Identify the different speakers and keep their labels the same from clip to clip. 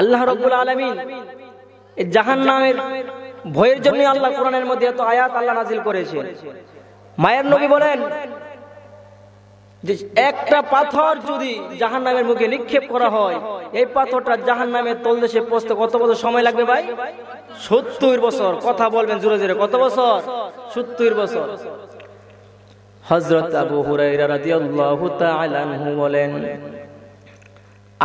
Speaker 1: আল্লাহ রব্বুল আলমিন জাহান নামের ভয়ের জন্য আল্লাহ কোরআনের মধ্যে এত আয়াত আল্লাহ নাজিল করেছে মায়ের নবী বলেন একটা পাথর যদি জাহান নামের মুখে নিক্ষেপ করা হয় এই পাথরটা জাহান নামের তলদেশে পৌঁছতে কত বছর সময় লাগবে ভাই সত্তর বছর কথা বলবেন জোরে জোরে কত বছর সত্তর বছর হজরত আবু হুরাই রাদিয়াল্লাহু তাআলা বলেন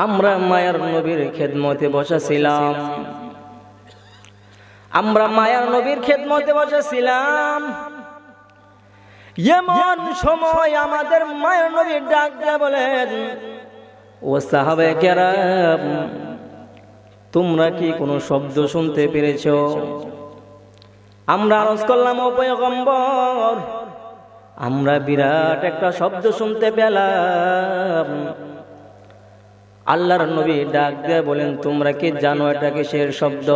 Speaker 1: আমরা মায়ার নবীর খেদমতে বসেছিলাম আমরা মায়ার নবীর খেদমতে বসেছিলাম এমন সময় আমাদের মায়ের নবীর ডাক বলেন ও সাহাবে কেরাম তোমরা কি কোনো শব্দ শুনতে পেরেছ আমরা আরজ করলাম অপয়গম্বর আমরা বিরাট একটা শব্দ শুনতে পেলাম আল্লাহর নবী ডাক দিয়ে বলেন তোমরা কি জানো এটা কিসের শব্দ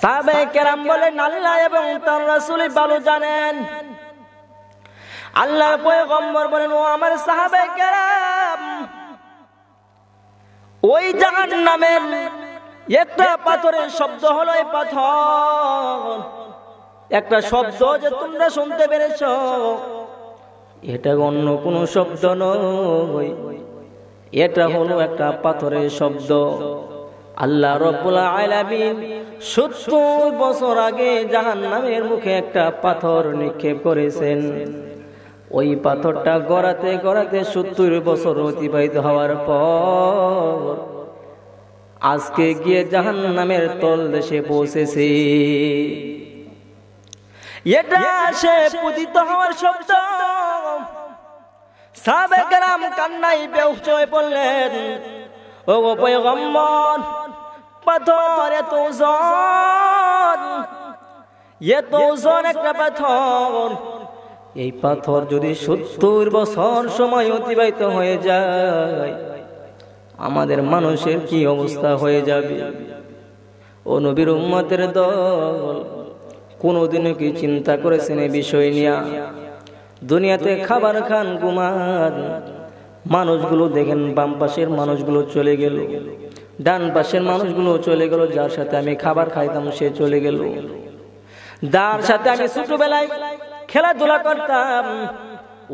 Speaker 1: সাহাবায়ে কেরাম বলে আল্লাহ এবং তার রাসূলই ভালো জানেন আল্লাহর পয়গম্বর বলেন ও আমার সাহাবায়ে কেরাম ওই জাহান্নামের একটা পাথরের শব্দ হলো এই পাথর একটা শব্দ যে তোমরা শুনতে পেরেছ এটা অন্য কোনো শব্দ নয় এটা হলো একটা পাথরের শব্দ আল্লাহ সত্তর বছর আগে জাহান নামের মুখে একটা পাথর নিক্ষেপ করেছেন ওই পাথরটা গড়াতে গড়াতে সত্তর বছর অতিবাহিত হওয়ার পর আজকে গিয়ে জাহান নামের তল দেশে পৌঁছেছে এটা সে পতিত হওয়ার শব্দ সাবে গ্রাম কান্নাই বেউস হয়ে পড়লেন ও পয়গম্বর পাথর এত জন এত ওজন একটা পাথর এই পাথর যদি সত্তর বছর সময় অতিবাহিত হয়ে যায় আমাদের মানুষের কি অবস্থা হয়ে যাবে ও নবীর উম্মতের দল কোনোদিনও কি চিন্তা করেছেন এই বিষয় নিয়ে দুনিয়াতে খাবার খান কুমার মানুষগুলো দেখেন বাম পাশের মানুষগুলো চলে গেল ডান পাশের মানুষগুলো চলে গেল যার সাথে আমি খাবার খাইতাম সে চলে গেল দার সাথে আমি ছোটবেলায় খেলাধুলা করতাম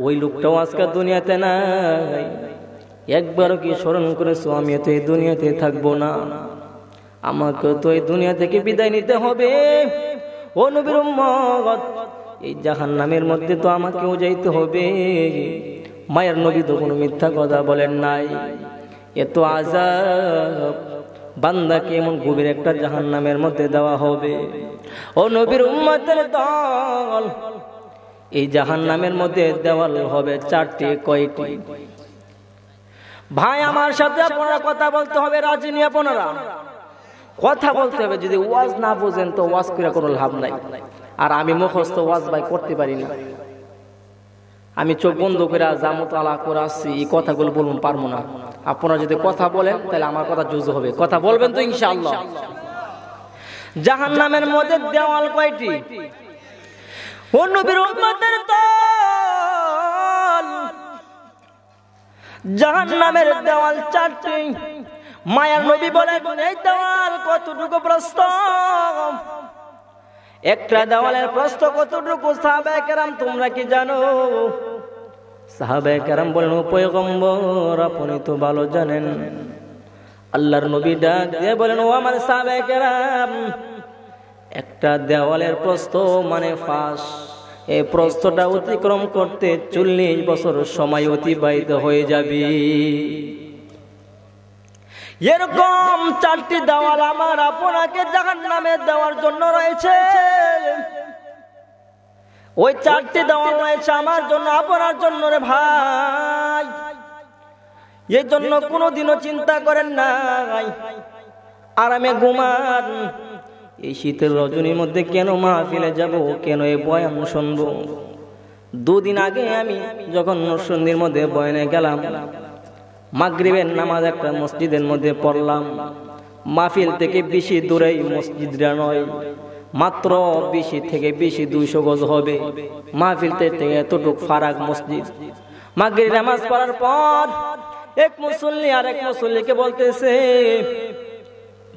Speaker 1: ওই লোকটাও আজকাল দুনিয়াতে নাই একবারও কি স্মরণ করেছো আমি তো এই দুনিয়াতে থাকবো না আমাকে তো এই দুনিয়া থেকে বিদায় নিতে হবে অনুবিরম্মত এই জাহান নামের মধ্যে তো আমাকেও যাইতে হবে মায়ের নবী তো কোনো মিথ্যা কথা বলেন নাই এত আজাব বান্দাকে এমন গভীর একটা জাহান নামের মধ্যে দেওয়া হবে ও নবীর উম্মতের দল এই জাহান নামের মধ্যে দেওয়াল হবে চারটি কয়টি ভাই আমার সাথে আপনারা কথা বলতে হবে রাজি নিয়ে আপনারা কথা বলতে হবে যদি ওয়াজ না বোঝেন তো ওয়াজ করে কোনো লাভ নাই আর আমি মুখস্থ ওয়াজ ভাই করতে পারি না আমি চোখ বন্ধ করে জামত আলা করে আসছি এই কথাগুলো বলুন পারবো না আপনারা যদি কথা বলেন তাহলে আমার কথা যুজ হবে কথা বলবেন তো ইনশাআল্লাহ জাহান নামের মধ্যে দেওয়াল কয়টি অন্য বিরোধের জাহান নামের দেওয়াল চারটি মায়ার নবী বলে এই দেওয়াল কতটুকু প্রস্তাব একটা দেওয়ালের প্রশ্ন কতটুকু সাহাবাহাম তোমরা কি জানো সাহাবাহাম বলেন উপয়গম্বর আপনি তো ভালো জানেন আল্লাহর নবী ডাক দিয়ে বলেন ও আমার সাহাবাহাম একটা দেওয়ালের প্রস্ত মানে ফাঁস এই প্রস্তটা অতিক্রম করতে চল্লিশ বছর সময় অতিবাহিত হয়ে যাবে এরকম চারটি দেওয়াল আমার আপনাকে জাহান নামে দেওয়ার জন্য রয়েছে ওই চারটি দেওয়াল রয়েছে আমার জন্য আপনার জন্য রে ভাই এই জন্য কোনোদিনও চিন্তা করেন নাই আরামে ঘুমান এই শীতের রজনীর মধ্যে কেন মাহফিলে যাব কেন এই বয়ান শুনবো দুদিন আগে আমি যখন নরসন্দির মধ্যে বয়ানে গেলাম মাগরিবের নামাজ একটা মসজিদের মধ্যে পড়লাম মাহফিল থেকে বেশি দূরেই মসজিদরা নয় মাত্র বেশি থেকে বেশি দুইশো গজ হবে মাহফিল থেকে এতটুক ফারাক মসজিদ মাগরিব নামাজ পড়ার পর এক মুসল্লি আর এক মুসল্লিকে বলতেছে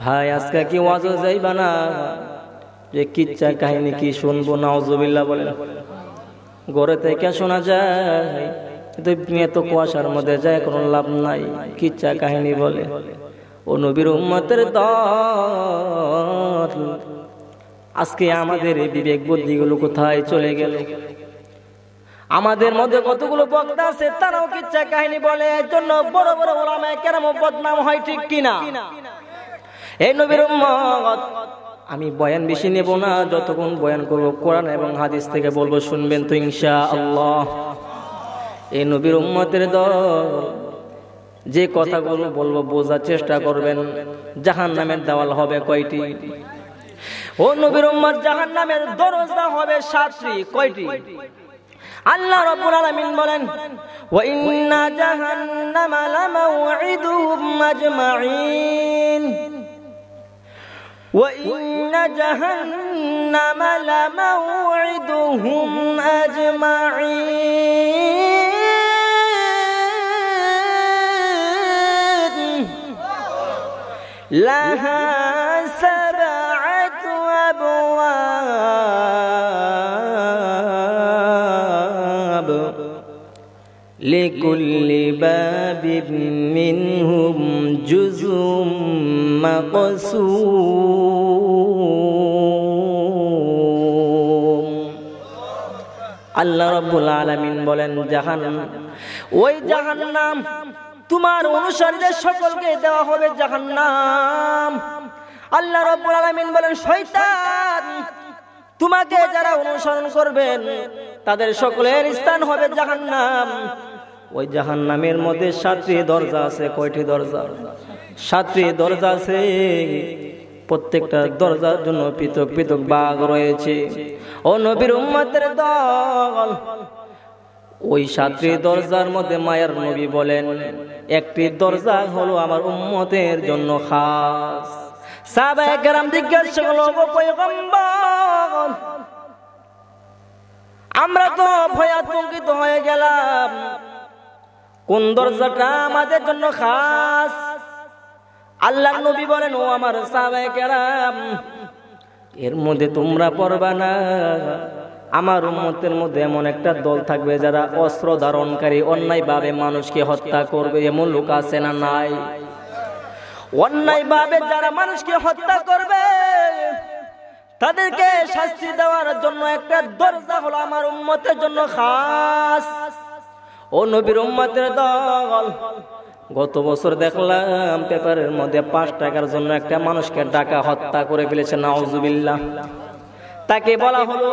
Speaker 1: ভাই আজকে কি ওয়াজ যাইবা না যে কিচ্ছা কাহিনী কি শুনবো না নাওজবিল্লা বলে গড়ে থেকে শোনা যায় কিন্তু এত কুয়াশার মধ্যে যায় কোনো লাভ নাই কিচ্ছা কাহিনী বলে ও নবীর উম্মতের দল আজকে আমাদের এই বিবেক বুদ্ধিগুলো কোথায় চলে গেল আমাদের মধ্যে কতগুলো বক্তা আছে তারাও কিচ্ছা কাহিনী বলে এর জন্য বড় বড় ওলামায় কেরাম বদনাম হয় ঠিক কিনা এই নবীর উম্মত আমি বয়ান বেশি নেব না যতক্ষণ বয়ান করব কোরআন এবং হাদিস থেকে বলবো শুনবেন তো ইনশা আল্লাহ এই নবীর উম্মতের দল যে কথাগুলো বলবো বোঝার চেষ্টা করবেন জাহান নামের দেওয়াল হবে কয়টি ও নবীর উম্মত জাহান নামের দরজা হবে সাতটি কয়টি আল্লাহ রাব্বুল আলামিন বলেন ওয়া ইন্না জাহান্নামা লামাউইদুহুম মাজমাইন ওয়া ইন্না জাহান্নামা লামাউইদুহুম আজমাইন
Speaker 2: لها
Speaker 1: سبعة أبواب لكل باب منهم جزء مقسوم الله رب العالمين بولن جهنم وي جهنم তোমার অনুসারীদের সকলকে দেওয়া হবে জাহান্নাম আল্লাহ রব্বুল আলামিন বলেন শয়তান তোমাকে যারা অনুসরণ করবেন তাদের সকলের স্থান হবে জাহান্নাম ওই জাহান্নামের মধ্যে সাতটি দরজা আছে কয়টি দরজা সাতটি দরজা আছে প্রত্যেকটা দরজার জন্য পৃথক পৃথক বাঘ রয়েছে ও নবীর উম্মতের দল ওই সাতটি দরজার মধ্যে মায়ের নবী বলেন একটি দরজা হলো আমার উম্মতের জন্য খাস সাবেকরাম জিজ্ঞাসা করলো পয়গম্বর আমরা তো ভয়াতঙ্কিত হয়ে গেলাম
Speaker 2: কোন দরজাটা আমাদের জন্য খাস
Speaker 1: আল্লাহ নবী বলেন ও আমার সাবেকেরাম এর মধ্যে তোমরা পড়বা না আমার উন্মতের মধ্যে এমন একটা দল থাকবে যারা অস্ত্র ধারণকারী অন্যায়ভাবে মানুষকে হত্যা করবে এমন লোক আছে না নাই অন্যায়ভাবে যারা মানুষকে হত্যা করবে তাদেরকে শাস্তি দেওয়ার জন্য একটা দরজা হলো আমার উন্মতের জন্য খাস ও নবীর উম্মতের দল গত বছর দেখলাম পেপারের মধ্যে পাঁচ টাকার জন্য একটা মানুষকে ডাকা হত্যা করে ফেলেছে নাওজুবিল্লাহ তাকে বলা হলো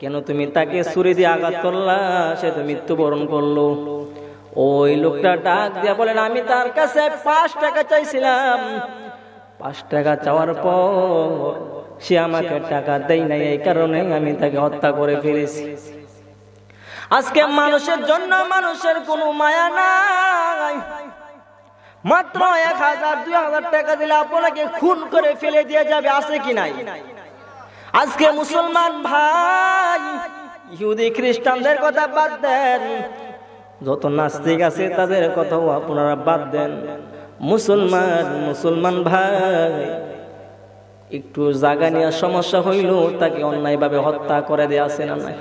Speaker 1: কেন তুমি তাকে সুরে দিয়ে আঘাত করলা সে তো মৃত্যুবরণ করলো ওই লোকটা ডাক দিয়ে বলেন আমি তার কাছে পাঁচ টাকা চাইছিলাম পাঁচ টাকা চাওয়ার পর সে আমাকে টাকা দেয় নাই এই কারণে আমি তাকে হত্যা করে ফেলেছি আজকে মানুষের জন্য মানুষের কোনো মায়া নাই মাত্র এক হাজার দুই হাজার টাকা দিলে আপনাকে খুন করে ফেলে দিয়ে যাবে আছে কি নাই আজকে মুসলমান ভাই ইহুদি খ্রিস্টানদের কথা বাদ দেন যত নাস্তিক আছে তাদের কথাও আপনারা বাদ দেন মুসলমান মুসলমান ভাই একটু জাগা নেওয়ার সমস্যা হইল তাকে অন্যায়ভাবে হত্যা করে দেয়া আছে না নাই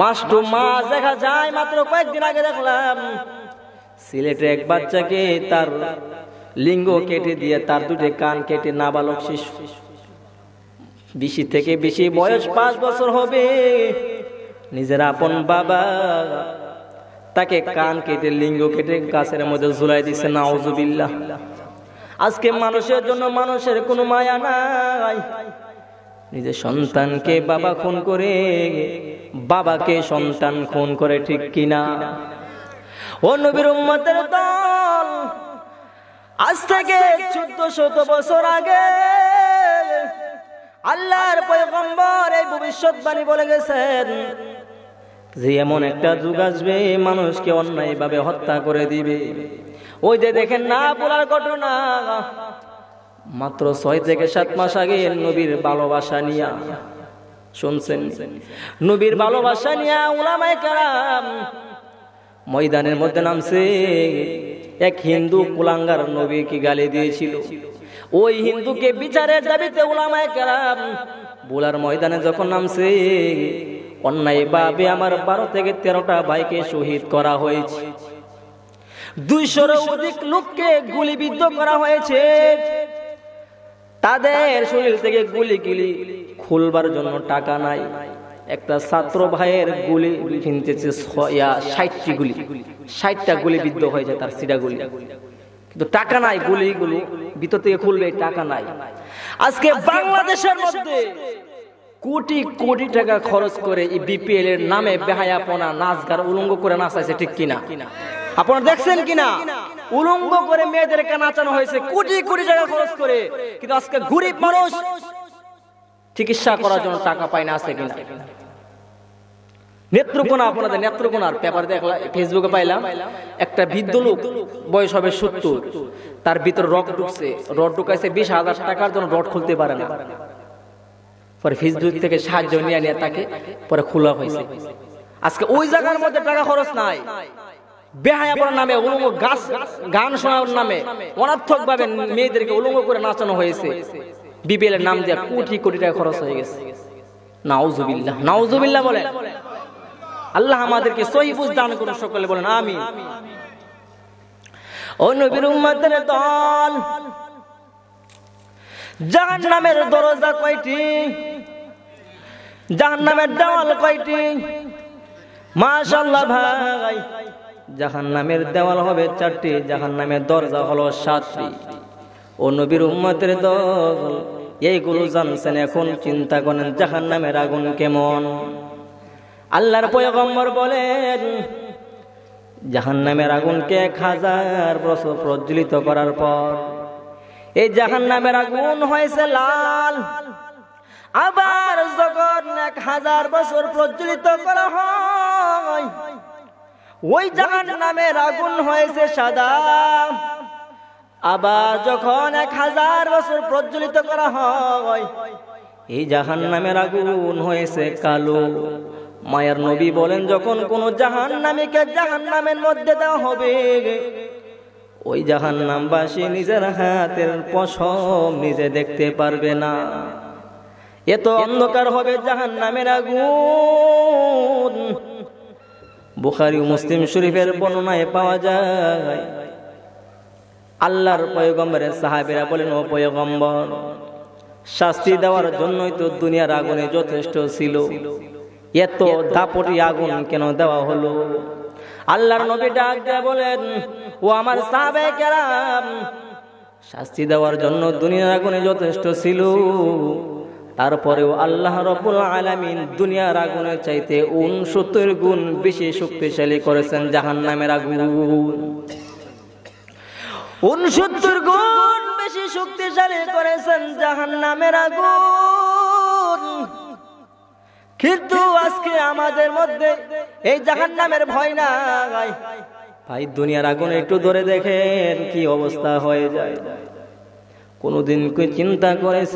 Speaker 1: মাস টু মাস দেখা যায় মাত্র কয়েকদিন আগে দেখলাম সিলেটে এক বাচ্চাকে তার লিঙ্গ কেটে দিয়ে তার দুটি কান কেটে নাবালক শিশু বেশি থেকে বেশি বয়স পাঁচ বছর হবে নিজের আপন বাবা তাকে কান কেটে লিঙ্গ কেটে গাছের মধ্যে ঝুলাই দিচ্ছে নাউজুবিল্লাহ আজকে মানুষের জন্য মানুষের কোনো মায়া নাই নিজের সন্তানকে বাবা খুন করে বাবাকে সন্তান খুন করে ঠিক কিনা ও নবীর উম্মতের দল আজ থেকে চোদ্দ শত বছর আগে আল্লাহর পয়গম্বর এই ভবিষ্যৎবাণী বলে গেছেন যে এমন একটা যুগ আসবে মানুষকে অন্যায় ভাবে হত্যা করে দিবে ওই যে দেখেন না বলার ঘটনা মাত্র ছয় থেকে সাত মাস আগে নবীর ভালোবাসা নিয়া শুনছেন নবীর ভালোবাসা নিয়া উলামায় কারাম ময়দানের মধ্যে নামছে এক হিন্দু কুলাঙ্গার নবীকে গালি দিয়েছিল ওই হিন্দুকে বিচারের দাবিতে ওলামায় কেরাম বোলার ময়দানে যখন নামছে অন্যায় বাবে আমার বারো থেকে তেরোটা ভাইকে শহীদ করা হয়েছে দুইশোর অধিক লোককে গুলিবিদ্ধ করা হয়েছে তাদের শরীর থেকে গুলি গুলি খুলবার জন্য টাকা নাই একটা ছাত্র ভাইয়ের গুলি কিনতেছে ষাটটি গুলি ষাটটা গুলিবিদ্ধ হয়েছে তার সিটা গুলি কিন্তু টাকা নাই গুলি গুলি ভিতর থেকে খুলবে টাকা নাই আজকে বাংলাদেশের মধ্যে কোটি কোটি টাকা খরচ করে এই বিপিএল এর নামে বেহায়াপনা নাচ গান উলঙ্গ করে নাচাইছে ঠিক কিনা আপনারা দেখছেন কিনা উলঙ্গ করে মেয়েদেরকে নাচানো হয়েছে কোটি কোটি টাকা খরচ করে কিন্তু আজকে গরিব মানুষ চিকিৎসা করার জন্য টাকা পায় না আছে কিনা নেত্রকোনা আপনাদের নেত্রকোনার পেপার দেখলাম ফেসবুকে পাইলাম একটা বৃদ্ধ লোক বয়স হবে সত্তর তার ভিতর রড ঢুকছে রড ঢুকাইছে বিশ হাজার টাকার জন্য রড খুলতে পারে না পরে ফেসবুক থেকে সাহায্য নিয়ে নিয়ে তাকে পরে খোলা হয়েছে আজকে ওই জায়গার মধ্যে টাকা খরচ নাই নামে উলঙ্গ গাছ গান শোনার নামে অনার্থক ভাবে মেয়েদেরকে উলঙ্গ করে নাচানো হয়েছে এর নাম দিয়ে কোটি কোটি টাকা খরচ হয়ে গেছে নাউজুবিল্লাহ নাউজুবিল্লাহ বলে আল্লাহ আমাদেরকে সহি বুঝ দান করুন সকলে বলেন আমি দল জাহান নামের দরজা কয়টি জাহান নামের দেওয়াল কয়টি মাশাল্লাহ ভাই জাহান নামের দেওয়াল হবে চারটি জাহান নামের দরজা হলো সাতটি ও উম্মতের দল এইগুলো জানছেন এখন চিন্তা করেন জাহান নামের আগুন কেমন আল্লাহর পয়গম্বর বলেন জাহান নামের আগুনকে এক হাজার বছর প্রজ্বলিত করার পর এই জাহান নামের আগুন হয়েছে লাল আবার যখন এক হাজার বছর প্রজ্বলিত করা হয় ওই জাহান নামের আগুন হয়েছে সাদা আবার যখন এক হাজার বছর প্রজ্বলিত করা হয় এই জাহান নামের আগুন হয়েছে কালো মায়ার নবী বলেন যখন কোন জাহান নামীকে জাহান নামের মধ্যে দেওয়া হবে ওই জাহান নামবাসী নিজের হাতের পশম নিজে দেখতে পারবে না এত অন্ধকার হবে জাহান নামের আগুন বুখারি মুসলিম শরীফের বর্ণনায় পাওয়া যায় আল্লাহর পয়গম্বরের সাহাবেরা বলেন ও পয়গম্বর শাস্তি দেওয়ার জন্যই তো দুনিয়ার আগুনে যথেষ্ট ছিল এত দাপটি আগুন কেন দেওয়া হলো আল্লাহর নবী ডাক দিয়ে বলেন ও আমার সাবে কেরাম শাস্তি দেওয়ার জন্য দুনিয়ার আগুনে যথেষ্ট ছিল তারপরেও আল্লাহ রবুল আলমিন দুনিয়ার আগুনের চাইতে উনসত্তর গুণ বেশি শক্তিশালী করেছেন জাহান নামের আগুন উনসত্তর গুণ বেশি শক্তিশালী করেছেন জাহান নামের আগুন কিন্তু আজকে আমাদের মধ্যে এই জাহান নামের ভয় নাই ভাই দুনিয়ার আগুন একটু ধরে দেখেন কি অবস্থা হয়ে যায় কোনোদিন কি চিন্তা করেছ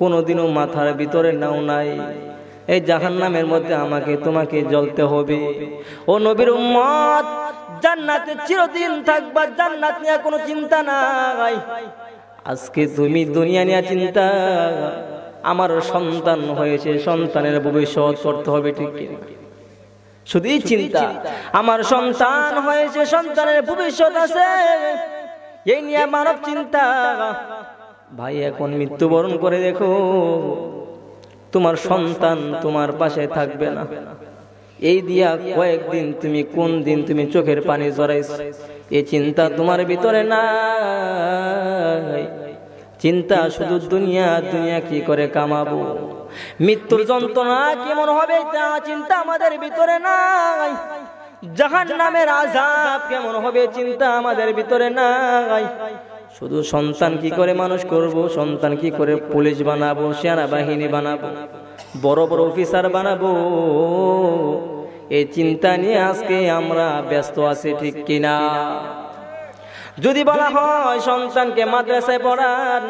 Speaker 1: কোনোদিনও মাথার ভিতরে নাও নাই এই জাহান নামের মধ্যে আমাকে তোমাকে জ্বলতে হবে ও নবীর উম্মত জান্নাতে চিরদিন থাকবা জান্নাত নিয়ে কোনো চিন্তা নাই আজকে তুমি দুনিয়া নিয়ে চিন্তা আমার সন্তান হয়েছে সন্তানের ভবিষ্যৎ করতে হবে ঠিক কিনা শুধুই চিন্তা আমার সন্তান হয়েছে সন্তানের ভবিষ্যৎ আছে এই নিয়ে মানব চিন্তা ভাই এখন মৃত্যুবরণ করে দেখো তোমার সন্তান তোমার পাশে থাকবে না এই দিয়া কয়েকদিন তুমি কোন দিন তুমি চোখের পানি জড়াইছ এই চিন্তা তোমার ভিতরে না চিন্তা শুধু দুনিয়া দুনিয়া কি করে কামাবো মৃত্যুর যন্ত্রণা কেমন হবে তা চিন্তা আমাদের ভিতরে নাই জাহান নামের আজাব কেমন হবে চিন্তা আমাদের ভিতরে নাই শুধু সন্তান কি করে মানুষ করব সন্তান কি করে পুলিশ বানাবো সেনা বাহিনী বানাবো বড় বড় অফিসার বানাবো এই চিন্তা নিয়ে আজকে আমরা ব্যস্ত আছি ঠিক কিনা যদি বলা হয় সন্তানকে মাদ্রাসায় পড়ান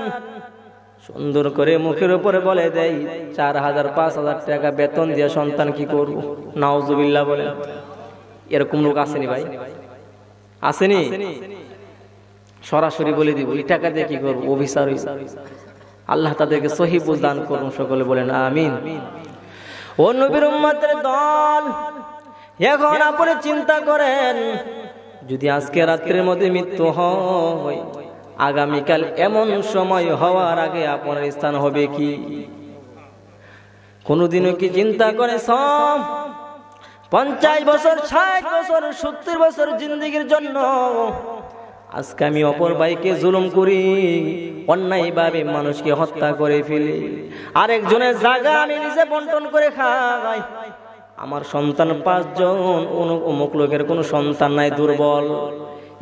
Speaker 1: সুন্দর করে মুখের উপরে বলে দেয় চার হাজার পাঁচ হাজার টাকা বেতন দিয়ে সন্তান কি করবো নাওজুবিল্লা বলে এরকম লোক আসেনি ভাই আসেনি সরাসরি বলে দিব এই টাকা দিয়ে কি করবো অভিসার আল্লাহ তাদেরকে সহি দান করুন সকলে বলেন আমিন ও নবীর দল এখন আপনি চিন্তা করেন যদি আজকে রাত্রের মধ্যে মৃত্যু হয় আগামীকাল এমন সময় হওয়ার আগে আপনার স্থান হবে কি কোনোদিনও কি চিন্তা করে সব পঞ্চাশ বছর ষাট বছর সত্তর বছর জিন্দিগির জন্য আজকে আমি অপর ভাইকে জুলুম করি অন্যায় ভাবে মানুষকে হত্যা করে ফেলি আরেকজনের জায়গা আমি নিজে বন্টন করে খাওয়াই আমার সন্তান পাঁচজন অমুক লোকের কোনো সন্তান নাই দুর্বল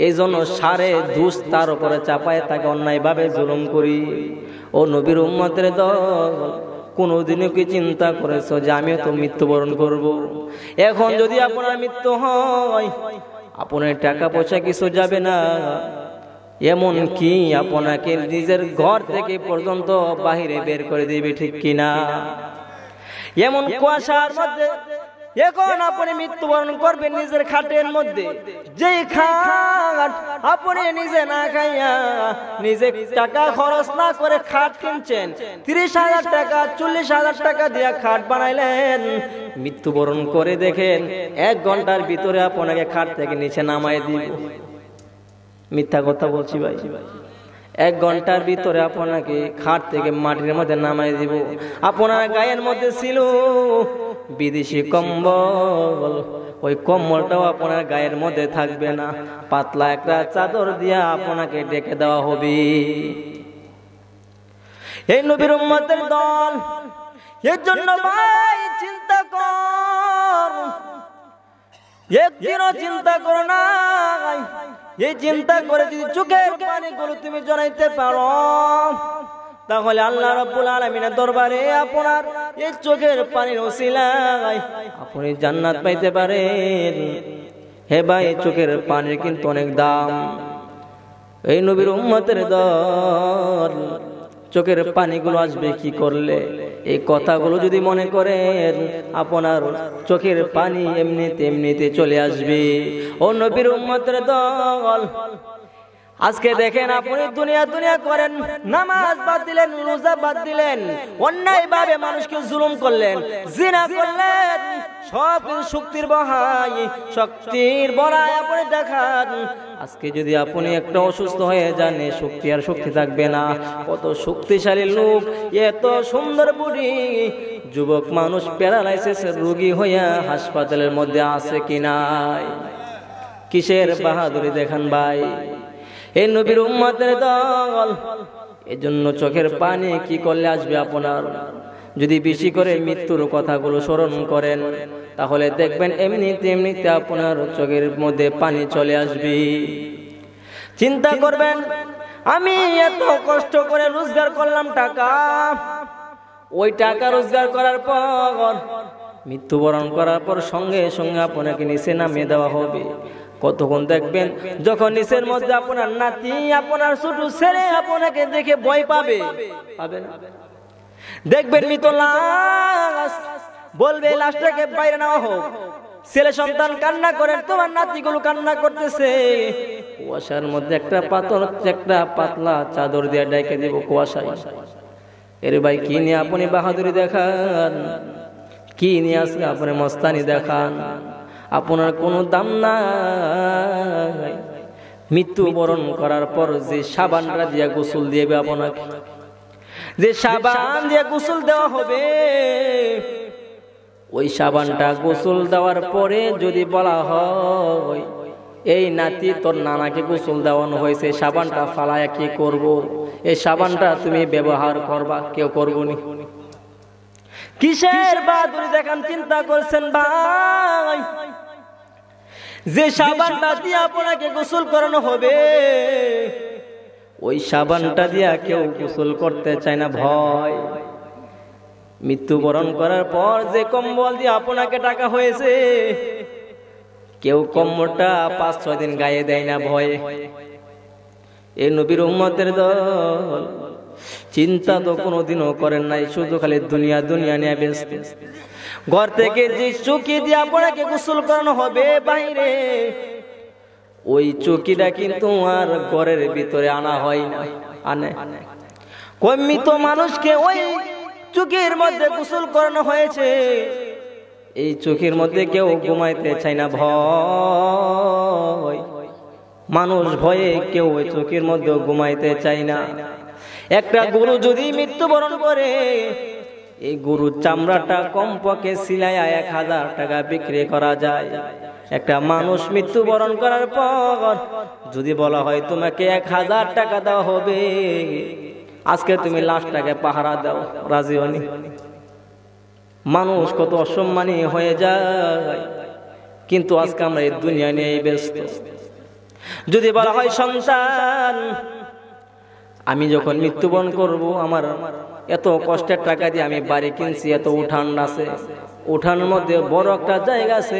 Speaker 1: এই জন্য সারে দুস তার উপরে চাপায় তাকে অন্যায়ভাবে জুলুম করি ও নবীর উম্মতের দল কোনোদিনও কি চিন্তা করেছ যে আমিও তো মৃত্যুবরণ করব। এখন যদি আপনার মৃত্যু হয় আপনার টাকা পয়সা কিছু যাবে না এমন কি আপনাকে নিজের ঘর থেকে পর্যন্ত বাহিরে বের করে দিবে ঠিক কিনা এমন কুয়াশার মধ্যে এখন আপনি মৃত্যুবরণ করবেন নিজের খাটের মধ্যে যে খাট আপনি নিজে না খাইয়া নিজে টাকা খরচ না করে খাট কিনছেন তিরিশ হাজার টাকা চল্লিশ হাজার টাকা দিয়ে খাট বানাইলেন মৃত্যুবরণ করে দেখেন এক ঘন্টার ভিতরে আপনাকে খাট থেকে নিচে নামাই দিব মিথ্যা কথা বলছি ভাই ভাই এক ঘন্টার ভিতরে আপনাকে খাট থেকে মাটির মধ্যে নামাই দিব আপনার গায়ের মধ্যে ছিল বিদেশি কম্বল ওই কম্বলটাও আপনার গায়ের মধ্যে থাকবে না পাতলা একটা চাদর দিয়া আপনাকে ডেকে দেওয়া হবে এই নবীর উম্মতের দল এর জন্য ভাই চিন্তা কর একদিনও চিন্তা করো না এই চিন্তা করে যদি চোখের পানিগুলো তুমি জানাইতে পারো তাহলে আল্লাহ রব্বুল আলমিনের দরবারে আপনার এই চোখের পানির ওসিলায় আপনি জান্নাত পাইতে পারেন হে ভাই চোখের পানির কিন্তু অনেক দাম এই নবীর উম্মতের দল চোখের পানিগুলো আসবে কি করলে এই কথাগুলো যদি মনে করেন আপনার চোখের পানি এমনিতে এমনিতে চলে আসবে অন্য বীর উম্মতের দল আজকে দেখেন আপনি দুনিয়া দুনিয়া করেন নামাজ বাদ দিলেন রোজা বাদ দিলেন অন্যায় ভাবে মানুষকে জুলুম করলেন জিনা করলেন সব শক্তির বহাই শক্তির বড়ায় আপনি দেখান আজকে যদি আপনি একটা অসুস্থ হয়ে যান শক্তি আর শক্তি থাকবে না কত শক্তিশালী লোক এত সুন্দর বুড়ি যুবক মানুষ প্যারালাইসিসের রোগী হইয়া হাসপাতালের মধ্যে আছে কি নাই কিসের বাহাদুরি দেখান ভাই এই নবীর উম্মতের দল এজন্য চোখের পানি কি করলে আসবে আপনার যদি বেশি করে মৃত্যুর কথাগুলো স্মরণ করেন তাহলে দেখবেন এমনিতে এমনিতে আপনার চোখের মধ্যে পানি চলে আসবে চিন্তা করবেন আমি এত কষ্ট করে রোজগার করলাম টাকা ওই টাকা রোজগার করার পর মৃত্যুবরণ করার পর সঙ্গে সঙ্গে আপনাকে নিচে নামিয়ে দেওয়া হবে কতক্ষণ দেখবেন যখন নিচের মধ্যে আপনার নাতি আপনার ছোট ছেলে আপনাকে দেখে ভয় পাবে পাবে দেখবেন মৃত বলবে লাশটাকে বাইরে নেওয়া হোক ছেলে সন্তান কান্না করেন তোমার নাতিগুলো কান্না করতেছে কুয়াশার মধ্যে একটা পাতল একটা পাতলা চাদর দিয়ে ডেকে দিব কুয়াশায় এর ভাই কি নিয়ে আপনি বাহাদুরি দেখান কি নিয়ে আসলে আপনি মস্তানি দেখান আপনার কোনো দাম নাই মৃত্যুবরণ করার পর যে সাবানরা দিয়া গোসল দিয়েবে আপনাকে যে সাবান দিয়ে গোসল দেওয়া হবে ওই সাবানটা গোসল দেওয়ার পরে যদি বলা হয় এই নাতি তোর নানাকে গোসল দেওয়ানো হয়েছে সাবানটা ফালায় কি করব। এই সাবানটা তুমি ব্যবহার করবা কেউ করবনি কিসের বা দেখান চিন্তা করছেন ভাই যে সাবান না দিয়ে আপনাকে গোসল করানো হবে ওই সাবানটা দিয়া কেউ গোসল করতে চায় না ভয় মৃত্যুবরণ করার পর যে কম্বল দিয়ে আপনাকে টাকা হয়েছে কেউ কম্বলটা পাঁচ ছয় দিন গায়ে দেয় না ভয়ে এ নবীর উম্মতের দল চিন্তা তো কোনোদিনও করেন নাই শুধু খালি দুনিয়া দুনিয়া নিয়ে ব্যস্ত ঘর থেকে যে চুকি দিয়ে আপনাকে গোসল করানো হবে বাইরে ওই চুকিটা কিন্তু আর ঘরের ভিতরে আনা হয় না আনে মৃত মানুষকে ওই চুকির মধ্যে গোসল করানো হয়েছে এই চোখের মধ্যে কেউ ঘুমাইতে চায় না ভয় মানুষ ভয়ে কেউ ওই চোখের মধ্যে ঘুমাইতে চায় না একটা গরু যদি মৃত্যুবরণ করে এই গরুর চামড়াটা কমপক্ষে সিলাই এক হাজার টাকা বিক্রি করা যায় একটা মানুষ মৃত্যুবরণ করার পর যদি বলা হয় তোমাকে এক হাজার টাকা দেওয়া হবে আজকে তুমি টাকা পাহারা দাও রাজি হনি মানুষ কত অসম্মানী হয়ে যায় কিন্তু আজকে আমরা এই দুনিয়া নিয়েই ব্যস্ত যদি বলা হয় সংসার আমি যখন মৃত্যুবরণ করব আমার এত কষ্টের টাকা দিয়ে আমি বাড়ি কিনছি এত উঠান আছে উঠানের মধ্যে বড় একটা জায়গা আছে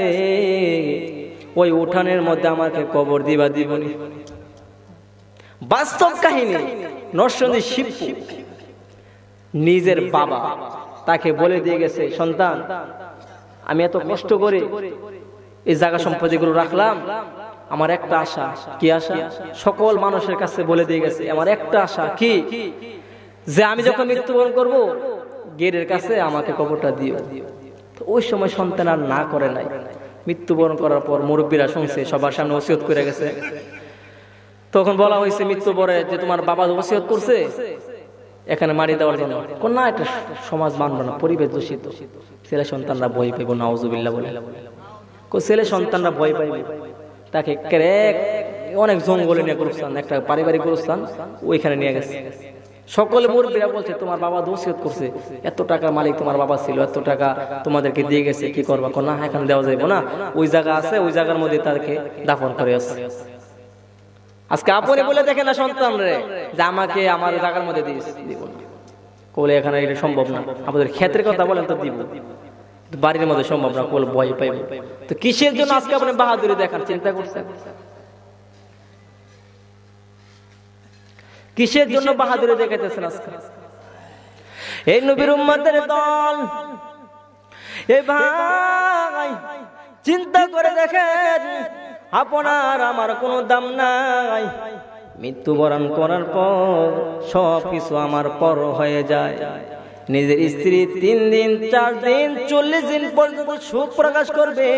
Speaker 1: ওই উঠানের মধ্যে আমাকে কবর দিবা দিব বাস্তব কাহিনী নরসন্দী শিব নিজের বাবা তাকে বলে দিয়ে গেছে সন্তান আমি এত কষ্ট করে এই জায়গা সম্পত্তিগুলো রাখলাম আমার একটা আশা কি আশা সকল মানুষের কাছে বলে দিয়ে গেছে আমার একটা আশা কি যে আমি যখন মৃত্যুবরণ করব গেরের কাছে আমাকে কবরটা দিও তো ওই সময় সন্তান আর না করে নাই মৃত্যুবরণ করার পর মুরব্বীরা শুনছে সবার সামনে ওসিয়ত করে গেছে তখন বলা হয়েছে মৃত্যু পরে যে তোমার বাবা ওসিয়ত করছে এখানে মারি দেওয়ার জন্য কোন না এটা সমাজ মানব না পরিবেশ দূষিত ছেলে সন্তানরা ভয় পাইব নাউজুবিল্লা বলে ছেলে সন্তানরা ভয় পাইবে তাকে ক্র্যাক অনেক জঙ্গলে নিয়ে গুরুস্থান একটা পারিবারিক গুরুস্থান ওইখানে নিয়ে গেছে সকল মুরব্বীরা বলছে তোমার বাবা দোষিয়ত করছে এত টাকা মালিক তোমার বাবা ছিল এত টাকা তোমাদেরকে দিয়ে গেছে কি করবা না এখানে দেওয়া যাবে না ওই জায়গা আছে ওই জায়গার মধ্যে তাদেরকে দাফন করে আসছে আজকে আপনি বলে দেখেন না সন্তান রে যে আমাকে আমার জায়গার মধ্যে দিস কোলে এখানে এটা সম্ভব না আমাদের ক্ষেত্রের কথা বলেন তো দিব বাড়ির মধ্যে সম্ভব না কোল ভয় পাইব তো কিসের জন্য আজকে আপনি বাহাদুরি দেখার চিন্তা করছেন কিসের জন্য বাহাদুরে দেখাইতেছেন আজকে এই নবীর উম্মাদের দল এ ভাই চিন্তা করে দেখেন আপনার আমার কোনো দাম নাই মৃত্যুবরণ করার পর সব কিছু আমার পর হয়ে যায় নিজের স্ত্রী তিন দিন চার দিন চল্লিশ দিন পর্যন্ত সুখ প্রকাশ করবে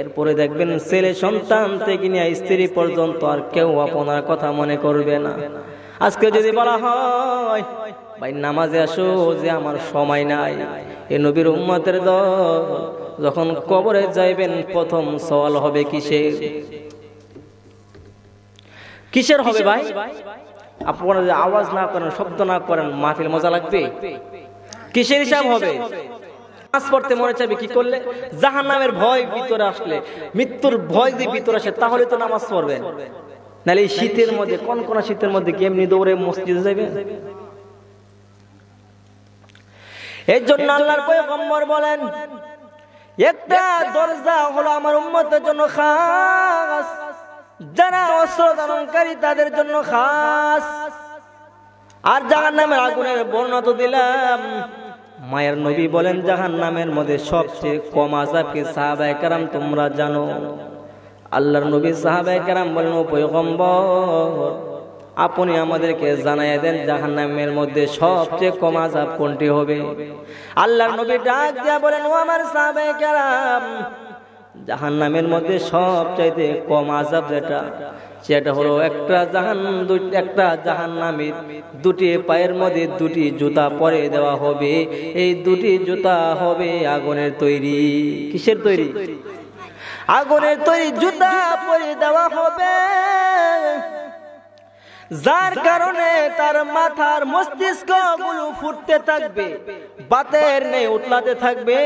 Speaker 1: এরপরে দেখবেন ছেলে সন্তান থেকে নিয়ে স্ত্রী পর্যন্ত আর কেউ আপনার কথা মনে করবে না আজকে যদি বলা হয় ভাই নামাজে আসো যে আমার সময় নাই এ নবীর উম্মতের দল যখন কবরে যাইবেন প্রথম সওয়াল হবে কিসের কিসের হবে ভাই আপনারা যদি আওয়াজ না করেন শব্দ না করেন মাহফিল মজা লাগবে
Speaker 2: কিসের হিসাব হবে
Speaker 1: নামাজ পড়তে মনে চাইবে কি করলে জাহান নামের ভয় ভিতরে আসলে মৃত্যুর ভয় যদি ভিতরে আসে তাহলে তো নামাজ পড়বেন নাহলে এই শীতের মধ্যে কোন কোন শীতের মধ্যে কি এমনি দৌড়ে মসজিদে যাবে এর জন্য আল্লাহর পয়গম্বর বলেন একটা দরজা হলো আমার উম্মতের জন্য খাস যারা অস্ত্র ধারণকারী তাদের জন্য খাস আর জাহান্নামের আগুনের বর্ণনা তো দিলাম মায়ের নবী বলেন জাহান নামের মধ্যে সবচেয়ে কম আজাবকে কারাম তোমরা জানো আল্লাহর নবী কারাম বলেন পৈগম্বর আপনি আমাদেরকে জানাই দেন জাহান নামের মধ্যে সবচেয়ে কম আজাব কোনটি হবে আল্লাহর নবী ডাক দিয়া বলেন ও আমার কারাম জাহান্নামের মধ্যে সব চাইতে কম আজাব যেটা সেটা হলো একটা জাহান একটা জাহান নামের দুটি পায়ের মধ্যে দুটি জুতা পরে দেওয়া হবে এই দুটি জুতা হবে আগুনের তৈরি কিসের তৈরি আগুনের তৈরি জুতা পরে দেওয়া হবে যার কারণে তার মাথার মস্তিষ্ক ফুটতে থাকবে বাতের নেই উঠলাতে থাকবে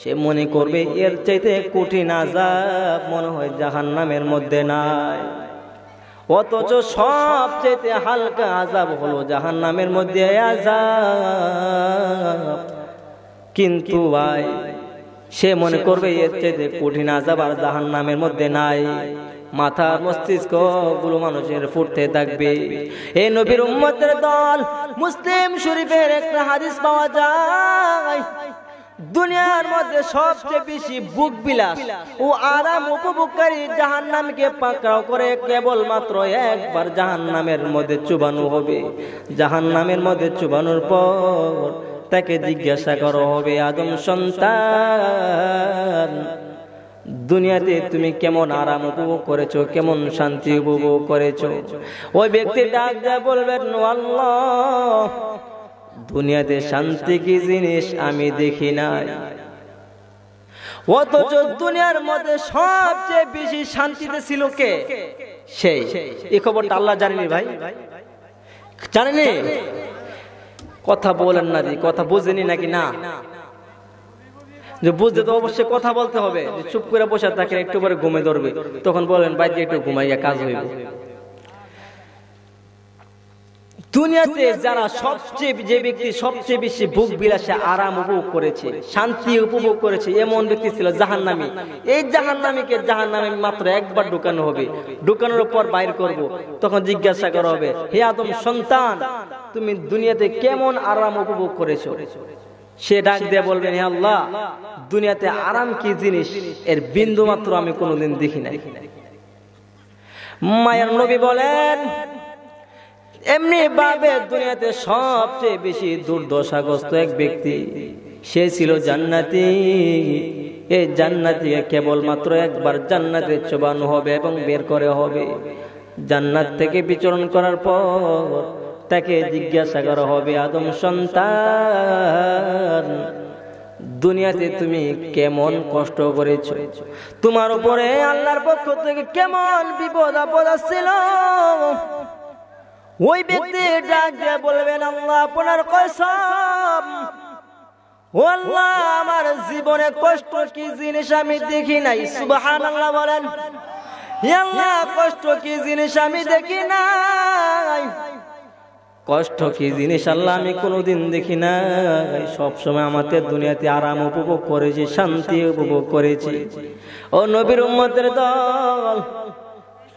Speaker 1: সে মনে করবে এর চাইতে কঠিন আজাব মনে হয় জাহান নামের মধ্যে নাই অথচ সব চাইতে হালকা আজাব হলো জাহান নামের মধ্যে আজাব কিন্তু ভাই সে মনে করবে এর চাইতে কঠিন আজাব আর জাহান নামের মধ্যে নাই মাথা মস্তিষ্ক গুলো মানুষের ফুটতে থাকবে এ নবীর উম্মতের দল মুসলিম শরীফের একটা হাদিস পাওয়া যায় দুনিয়ার মধ্যে সবচেয়ে বেশি বুক বিলাস ও আরাম উপভোগকারী জাহান নামকে পাকড়াও করে কেবল মাত্র একবার জাহান নামের মধ্যে চুবানো হবে জাহান নামের মধ্যে চুবানোর পর তাকে জিজ্ঞাসা করা হবে আদম সন্তান দুনিয়াতে তুমি কেমন আরাম উপভোগ করেছো কেমন শান্তি উপভোগ করেছো ওই ব্যক্তি ডাক দেয়া বলবেন আল্লাহ দুনিয়াতে শান্তি কি জিনিস আমি দেখি নাই অথচ দুনিয়ার মধ্যে সবচেয়ে বেশি শান্তিতে ছিল কে সেই এই খবরটা আল্লাহ জানেনি ভাই জানেনি কথা বলেন না কথা বুঝেনি নাকি না বুঝতে তো অবশ্যই কথা বলতে হবে চুপ করে বসে তাকে একটু পরে ঘুমে ধরবে তখন বলেন বাইরে একটু ঘুমাইয়া কাজ হইবে দুনিয়াতে যারা সবচেয়ে যে ব্যক্তি সবচেয়ে বেশি ভোগ বিলাসে আরাম উপভোগ করেছে শান্তি উপভোগ করেছে এমন ব্যক্তি ছিল জাহান নামি এই জাহান নামিকে জাহান নামি মাত্র একবার ঢুকানো হবে ঢুকানোর পর বাইর করব। তখন জিজ্ঞাসা করা হবে হে আদম সন্তান তুমি দুনিয়াতে কেমন আরাম উপভোগ করেছো সে ডাক দিয়ে বলবেন হে আল্লাহ দুনিয়াতে আরাম কি জিনিস এর বিন্দু মাত্র আমি কোনোদিন দেখি নাই মায়ের নবী বলেন এমনি ভাবে দুনিয়াতে সবচেয়ে বেশি দুর্দশাগ্রস্ত এক ব্যক্তি সে ছিল জান্নাতি এই কেবল কেবলমাত্র একবার জান্নাতে চোবানো হবে এবং বের করে হবে জান্নাত থেকে বিচরণ করার পর তাকে জিজ্ঞাসা করা হবে আদম সন্তান দুনিয়াতে তুমি কেমন কষ্ট করেছ তোমার উপরে আল্লাহর পক্ষ থেকে কেমন বিপদ আপদ আসছিল ওই ব্যক্তি ডাকে বলবেন আল্লাহ আপনার কসম আল্লাহ আমার জীবনে কষ্ট কি জিনিস আমি দেখি নাই সুবাহান আল্লাহ বলেন আল্লাহ কষ্ট কি জিনিস আমি দেখি নাই কষ্ট কি জিনিস আল্লাহ আমি কোনোদিন দেখি নাই সবসময় আমাদের দুনিয়াতে আরাম উপভোগ করেছি শান্তি উপভোগ করেছি ও নবীর উম্মতের দল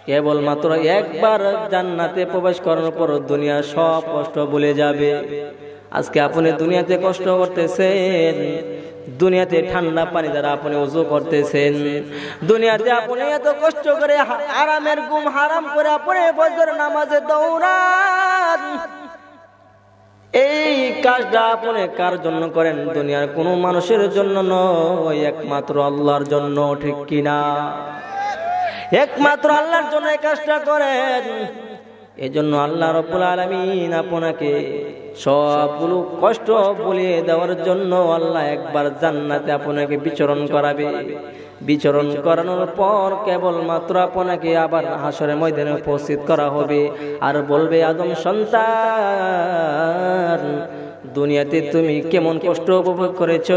Speaker 1: কেবলমাত্র একবার জান্নাতে প্রবেশ করার পর দুনিয়া সব কষ্ট ভুলে যাবে আজকে আপনি দুনিয়াতে কষ্ট করতেছেন দুনিয়াতে ঠান্ডা পানি দ্বারা আপনি উজু করতেছেন দুনিয়াতে আপনি এত কষ্ট করে আরামের ঘুম হারাম করে আপনি বজর নামাজে দৌড়ান এই কাজটা আপনি কার জন্য করেন দুনিয়ার কোনো মানুষের জন্য নয় একমাত্র আল্লাহর জন্য ঠিক কিনা একমাত্র আল্লাহর জন্য কাজটা করেন জন্য আল্লাহ রব্বুল আলমিন আপনাকে সবগুলো কষ্ট বলিয়ে দেওয়ার জন্য আল্লাহ একবার জান্নাতে আপনাকে বিচরণ করাবে বিচরণ করানোর পর কেবলমাত্র আপনাকে আবার হাসরে ময়দানে উপস্থিত করা হবে আর বলবে আদম সন্তান দুনিয়াতে তুমি কেমন কষ্ট উপভোগ করেছ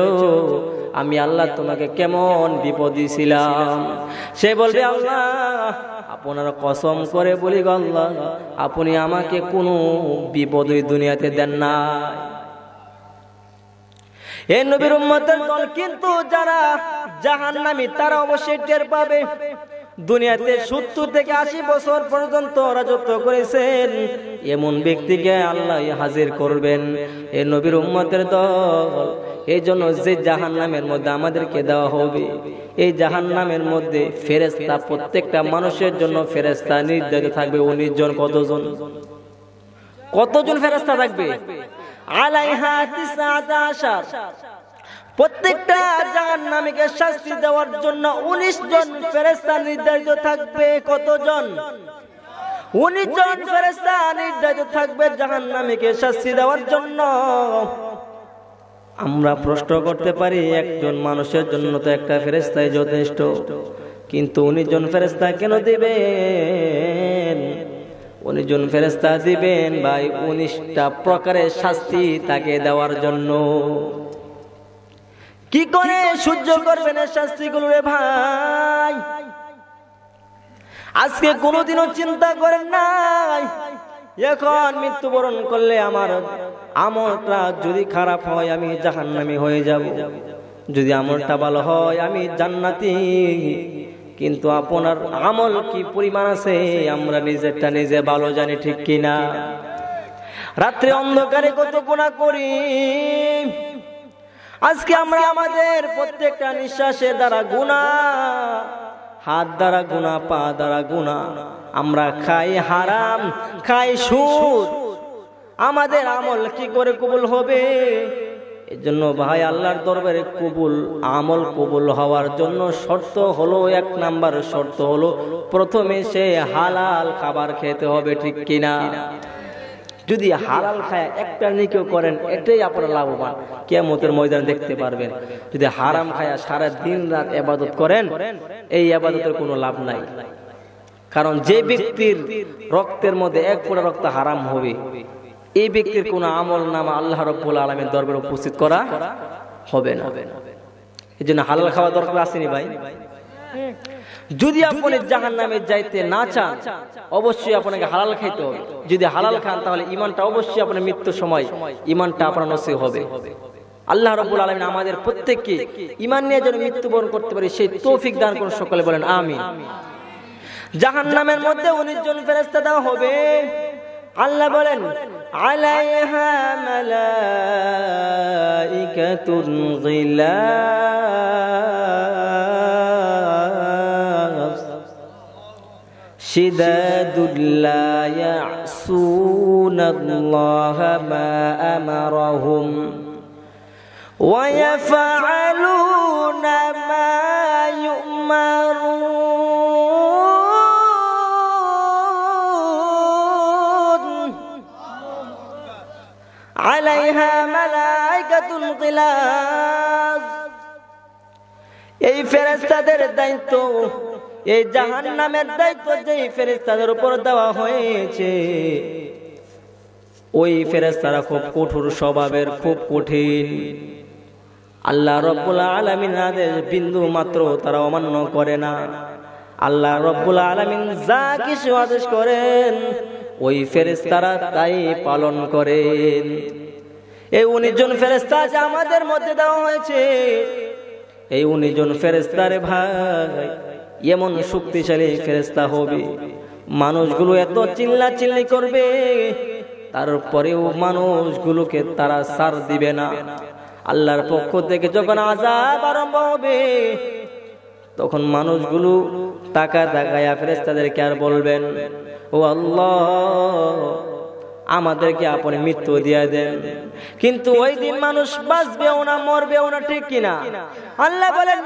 Speaker 1: আমি আল্লাহ তোমাকে কেমন বিপদ দিছিলাম সে বলবে আল্লাহ আপনার কসম করে বলি আল্লাহ আপনি আমাকে কোনো বিপদ দুনিয়াতে দেন না এ নবীর কিন্তু যারা জাহান নামি তারা অবশ্যই টের পাবে দুনিয়াতে সত্তর থেকে আশি বছর পর্যন্ত রাজত্ব করেছেন এমন ব্যক্তিকে আল্লাহ হাজির করবেন এ নবীর উম্মতের দল এই জন্য যে জাহান নামের মধ্যে আমাদেরকে দেওয়া হবে এই জাহান নামের মধ্যে ফেরেস্তা প্রত্যেকটা মানুষের জন্য ফেরেস্তা নির্ধারিত থাকবে উনিশ জন কতজন কতজন ফেরেস্তা থাকবে আলাইহা তিসা আশার প্রত্যেকটা জাহান নামীকে শাস্তি দেওয়ার জন্য উনিশ জন ফেরেস্তা নির্ধারিত থাকবে কতজন উনিশ জন ফেরেস্তা নির্ধারিত থাকবে জাহান নামীকে শাস্তি দেওয়ার জন্য আমরা প্রশ্ন করতে পারি একজন মানুষের জন্য তো একটা ফেরেস্তায় যথেষ্ট কিন্তু উনি জন ফেরেস্তা কেন দিবেন উনি জন ফেরেস্তা দিবেন ভাই উনিশটা প্রকারের শাস্তি তাকে দেওয়ার জন্য কি করে সহ্য করবেন শাস্তিগুলো রে ভাই আজকে কোনোদিনও চিন্তা করেন নাই এখন মৃত্যুবরণ করলে আমার আমলটা যদি খারাপ হয় আমি জাহান্নামি হয়ে যাব যদি আমলটা ভালো হয় আমি জান্নাতি কিন্তু আপনার আমল কি পরিমাণ আছে আমরা নিজেরটা নিজে ভালো জানি ঠিক কিনা রাত্রে অন্ধকারে কত গুণা করি আজকে আমরা আমাদের প্রত্যেকটা নিঃশ্বাসে দ্বারা গুণা হাত দ্বারা গুণা পা দ্বারা গুণা আমরা খাই হারাম খাই সুদ আমাদের আমল কি করে কবুল হবে এজন্য ভাই আল্লাহর দরবারে কবুল আমল কবুল হওয়ার জন্য শর্ত হলো এক নাম্বার শর্ত হলো প্রথমে সে হালাল খাবার খেতে হবে ঠিক কিনা যদি হালাল খায় একটা কেউ করেন এটাই আপনার লাভবান কেমতের ময়দান দেখতে পারবেন যদি হারাম খায় সারা দিন রাত আবাদত করেন এই আবাদতের কোনো লাভ নাই কারণ যে ব্যক্তির রক্তের মধ্যে এক পোড়া রক্ত হারাম হবে এই ব্যক্তির কোনো আমল নামা আল্লাহ রব্বুল আলমের দরবার উপস্থিত করা হবে না এই জন্য হালাল খাওয়া দরকার আসেনি ভাই যদি আপনি জাহান নামে যাইতে না চান অবশ্যই আপনাকে হালাল খাইতে হবে যদি হালাল খান তাহলে ইমানটা অবশ্যই আপনার মৃত্যুর সময় ইমানটা আপনার নসে হবে আল্লাহ রবুল আলমিন আমাদের প্রত্যেককে ইমান নিয়ে যেন মৃত্যুবরণ করতে পারি সেই তৌফিক দান করুন সকলে বলেন আমি জাহান নামের মধ্যে উনিশ জন ফেরেস্তা দেওয়া হবে আল্লাহ বলেন আলাইহা মালাইকাতুন গিলা شداد لا يعصون الله ما أمرهم ويفعلون ما يؤمرون عليها ملائكة الغلاظ এই ফেরেস্তাদের দায়িত্ব এই জাহান নামের দায়িত্ব যেই ফেরেস্তাদের উপর দেওয়া হয়েছে ওই ফেরেস্তারা খুব কঠোর স্বভাবের খুব কঠিন আল্লাহ রব্বুল আলমিন আদেশ বিন্দু মাত্র তারা অমান্য করে না আল্লাহ রব্বুল আলমিন যা কিছু আদেশ করেন ওই ফেরেস্তারা তাই পালন করেন এই উনিশ জন ফেরেস্তা আমাদের মধ্যে দেওয়া হয়েছে এই উনিশ জন ফেরেস্তারে ভাই এমন শক্তিশালী ফেরেস্তা হবে মানুষগুলো এত চিল্লা চিল্লি করবে তারপরেও মানুষগুলোকে তারা সার দিবে না আল্লাহর পক্ষ থেকে যখন আজাদ আরম্ভ হবে তখন মানুষগুলো টাকা তাকায়া ফেরেস্তাদেরকে আর বলবেন ও আল্লাহ আমাদেরকে আপনি মৃত্যু দিয়ে দেন কিন্তু ওই দিন মানুষ বাঁচবেও না মরবেও না ঠিক কিনা আল্লাহ বলেন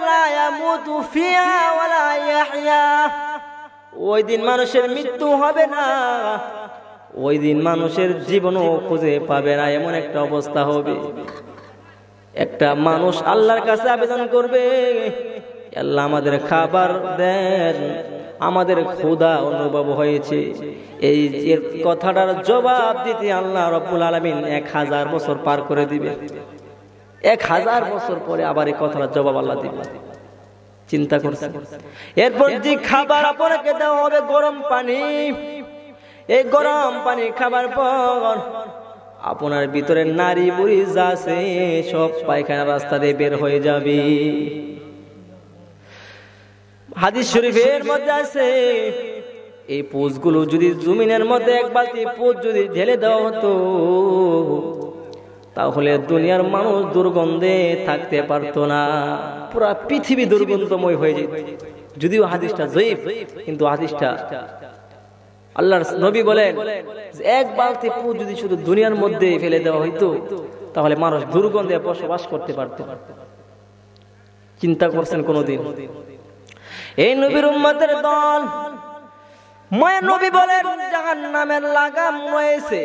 Speaker 1: ওই দিন মানুষের মৃত্যু হবে না ওই দিন মানুষের জীবনও খুঁজে পাবে না এমন একটা অবস্থা হবে একটা মানুষ আল্লাহর কাছে আবেদন করবে আল্লাহ আমাদের খাবার দেন আমাদের ক্ষুধা অনুভব হয়েছে এই এর কথাটার জবাব দিতে আল্লাহ রব্বুল আলমিন এক হাজার বছর পার করে দিবে এক হাজার বছর পরে আবার এই কথাটার জবাব আল্লাহ দিবে চিন্তা করছে এরপর যে খাবার আপনাকে দেওয়া হবে গরম পানি এই গরম পানি খাবার পর আপনার ভিতরে নারী বুড়ি যা সব পায়খানা রাস্তা দিয়ে বের হয়ে যাবে হাদিস শরীফের মধ্যে আছে এই পোষগুলো যদি জমিনের মধ্যে এক বালতি পোষ যদি ঢেলে দেওয়া হতো তাহলে দুনিয়ার মানুষ দুর্গন্ধে থাকতে পারত না পুরা পৃথিবী দুর্গন্ধময় হয়ে যেত যদিও হাদিসটা জয়ীফ কিন্তু হাদিসটা আল্লাহর নবী বলেন এক বালতি পু যদি শুধু দুনিয়ার মধ্যে ফেলে দেওয়া হইতো তাহলে মানুষ দুর্গন্ধে বসবাস করতে পারত চিন্তা করছেন কোনোদিন এই নবীর উম্মতের দল ময় নবী বলেন জাহান নামের লাগাম রয়েছে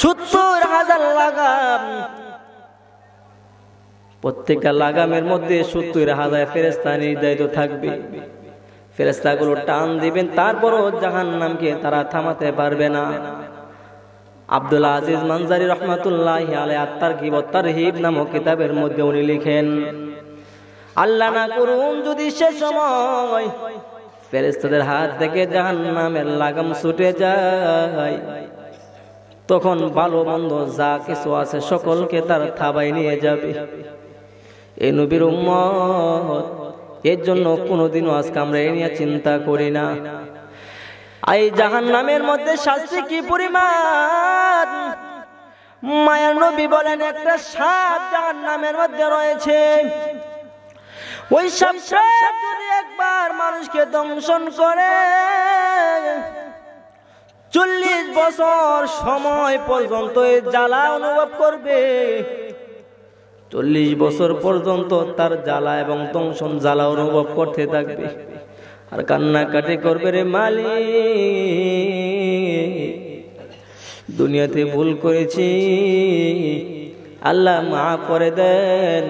Speaker 1: সত্তর হাজার লাগাম প্রত্যেকটা লাগামের মধ্যে সত্তর হাজার ফেরেস্তা নির্ধারিত থাকবে ফেরেস্তা গুলো টান দিবেন তারপরও জাহান নামকে তারা থামাতে পারবে না আব্দুল্লাহ আজিজ মানজারি রহমাতুল্লাহ আলে আত্মার কি কিবত্তার হিব নামক কিতাবের মধ্যে উনি লিখেন আল্লাহ না করুন যদি সে সময় ফেরেস্তাদের হাত থেকে জাহান নামের লাগাম ছুটে যায় তখন ভালো মন্দ যা কিছু আছে সকলকে তার থাবাই নিয়ে যাবে এ নবীর উম্মত এর জন্য কোনোদিনও আজকে আমরা এ নিয়ে চিন্তা করি না এই জাহান নামের মধ্যে শাস্তি কি পরিমাণ মায়ার নবী বলেন একটা সাপ জাহান নামের মধ্যে রয়েছে ওই সব যদি একবার মানুষকে দংশন করে চল্লিশ বছর সময় পর্যন্ত জ্বালা অনুভব করবে চল্লিশ বছর পর্যন্ত তার জ্বালা এবং দংশন জ্বালা অনুভব করতে থাকবে আর কান্নাকাটি করবে রে মালি দুনিয়াতে ভুল করেছি আল্লাহ মা করে দেন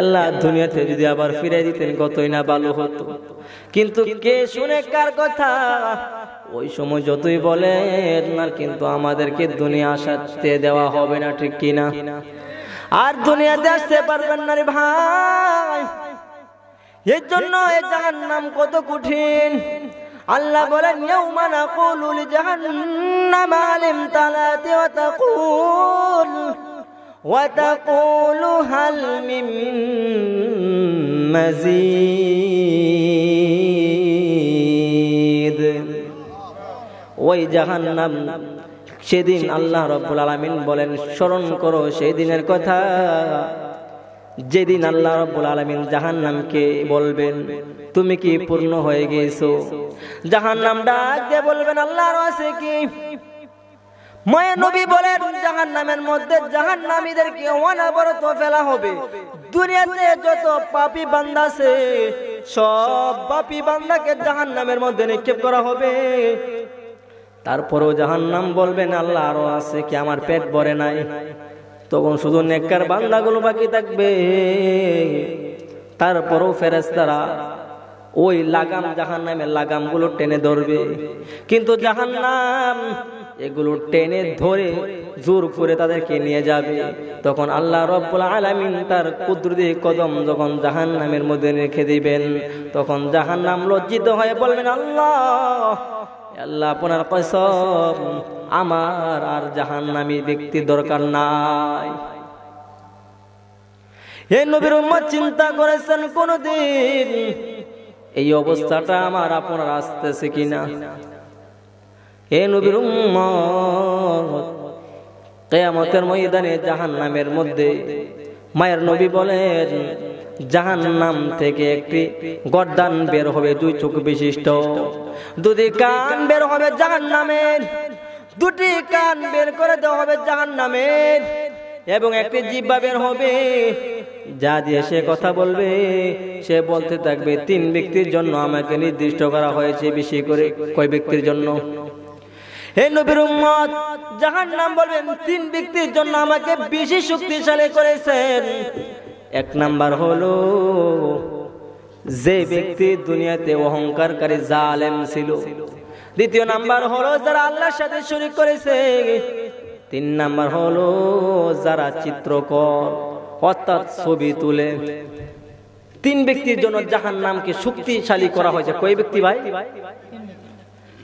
Speaker 1: এল্লা দুনিয়াতে যদি আবার ফিরে দিতেন কতই না ভালো হতো কিন্তু কে শুনে কার কথা ওই সময় যতই বলে না কিন্তু আমাদেরকে দুনিয়া আসাতে দেওয়া হবে না ঠিক কিনা আর দুনিয়াতে আসতে পারবেন না রে ভাই এর জন্য এ জাহান নাম কত কঠিন আল্লাহ বলেন ইয়াউমা নাকুলু লিজাহান্নামা আলিম তালাতি ওয়া তাকুল وتقول هل من مزيد ওই জাহান্নাম সেদিন আল্লাহ রব্বুল আলমিন বলেন স্মরণ করো সেই দিনের কথা যেদিন আল্লাহ রব্বুল আলমিন নামকে বলবেন তুমি কি পূর্ণ হয়ে গিয়েছো জাহান্নাম ডাক বলবেন আল্লাহর আছে কি তারপরও নবী জাহান নামের মধ্যে জাহান ফেলা হবে যত বান্দা আছে সব জাহান নামের মধ্যে নিক্ষেপ করা হবে তারপরেও নাম বলবেন আল্লাহ আরো আছে কি আমার পেট ভরে নাই তখন শুধু বান্দা বান্দাগুলো বাকি থাকবে ফেরেস ফেরেস্তারা ওই লাগাম জাহান নামের লাগামগুলো টেনে ধরবে কিন্তু জাহান নাম এগুলো টেনে ধরে জোর করে তাদেরকে নিয়ে যাবে তখন আল্লাহ রব্বুল আলামিন তার কুদরতি কদম যখন জাহান নামের মধ্যে রেখে দিবেন তখন জাহান নাম লজ্জিত হয়ে বলবেন আল্লাহ আল্লাহ আপনার কসম আমার আর জাহান নামি ব্যক্তি দরকার নাই হে নবীর উম্মত চিন্তা করেছেন কোনদিন এই অবস্থাটা আমার আপনার আসতেছে কিনা এ কেয়ামতের ময়দানে জাহান নামের মধ্যে মায়ের নবী বলেন জাহান নাম থেকে একটি গরদান বের হবে দুই চোখ বিশিষ্ট দুটি কান বের হবে জাহান নামের দুটি কান বের করে দেওয়া হবে জাহান নামের এবং একটি জিব্বা বের হবে যা দিয়ে সে কথা বলবে সে বলতে থাকবে তিন ব্যক্তির জন্য আমাকে নির্দিষ্ট করা হয়েছে বেশি করে কয় ব্যক্তির জন্য হে নবীর উম্মত জাহান নাম বলবেন তিন ব্যক্তির জন্য আমাকে বেশি শক্তিশালী করেছেন এক নাম্বার হলো যে ব্যক্তি দুনিয়াতে অহংকারকারী জালেম ছিল দ্বিতীয় নাম্বার হলো যারা আল্লাহর সাথে শরিক করেছে তিন নাম্বার হলো যারা চিত্রকর অর্থাৎ ছবি তুলে তিন ব্যক্তির জন্য জাহান নামকে শক্তিশালী করা হয়েছে কয় ব্যক্তি ভাই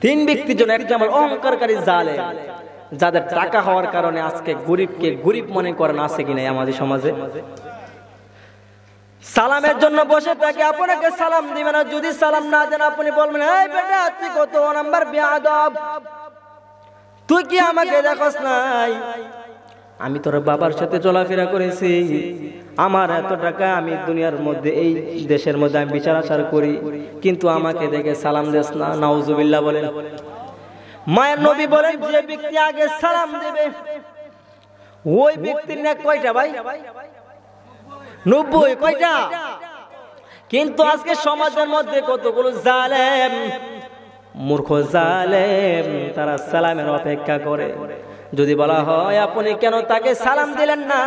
Speaker 1: তিন ব্যক্তির জন্য একটা আমার অহংকারী জালে যাদের টাকা হওয়ার কারণে আজকে গরিবকে গরিব মনে করেন আছে কিনা আমাদের সমাজে সালামের জন্য বসে থাকে আপনাকে সালাম দিবে না যদি সালাম না দেন আপনি বলবেন এই বেটা তুই কত নাম্বার বেয়াদব তুই কি আমাকে দেখোস নাই আমি তোর বাবার সাথে চলাফেরা করেছি আমার এত টাকা আমি দুনিয়ার মধ্যে এই দেশের মধ্যে আমি বিচার আচার করি কিন্তু আমাকে দেখে সালাম দেস না নাউজুবিল্লা বলেন মায়ের নবী বলেন যে ব্যক্তি আগে সালাম দেবে ওই ব্যক্তির না কয়টা ভাই নব্বই কয়টা কিন্তু আজকে সমাজের মধ্যে কতগুলো জালেম মূর্খ জালেম তারা সালামের অপেক্ষা করে যদি বলা হয় আপনি কেন তাকে সালাম দিলেন না